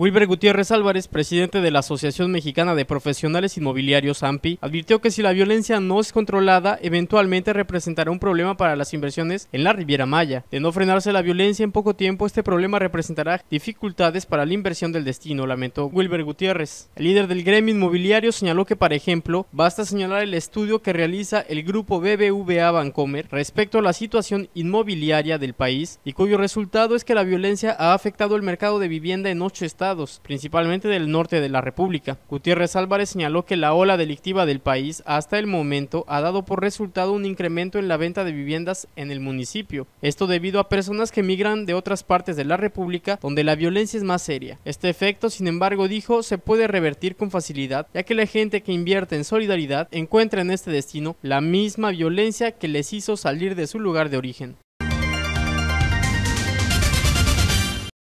Wilber Gutiérrez Álvarez, presidente de la Asociación Mexicana de Profesionales Inmobiliarios AMPI, advirtió que si la violencia no es controlada, eventualmente representará un problema para las inversiones en la Riviera Maya. De no frenarse la violencia en poco tiempo, este problema representará dificultades para la inversión del destino, lamentó Wilber Gutiérrez. El líder del gremio inmobiliario señaló que, por ejemplo, basta señalar el estudio que realiza el grupo BBVA Bancomer respecto a la situación inmobiliaria del país y cuyo resultado es que la violencia ha afectado el mercado de vivienda en ocho estados principalmente del norte de la República. Gutiérrez Álvarez señaló que la ola delictiva del país hasta el momento ha dado por resultado un incremento en la venta de viviendas en el municipio. Esto debido a personas que migran de otras partes de la República donde la violencia es más seria. Este efecto, sin embargo, dijo, se puede revertir con facilidad, ya que la gente que invierte en solidaridad encuentra en este destino la misma violencia que les hizo salir de su lugar de origen.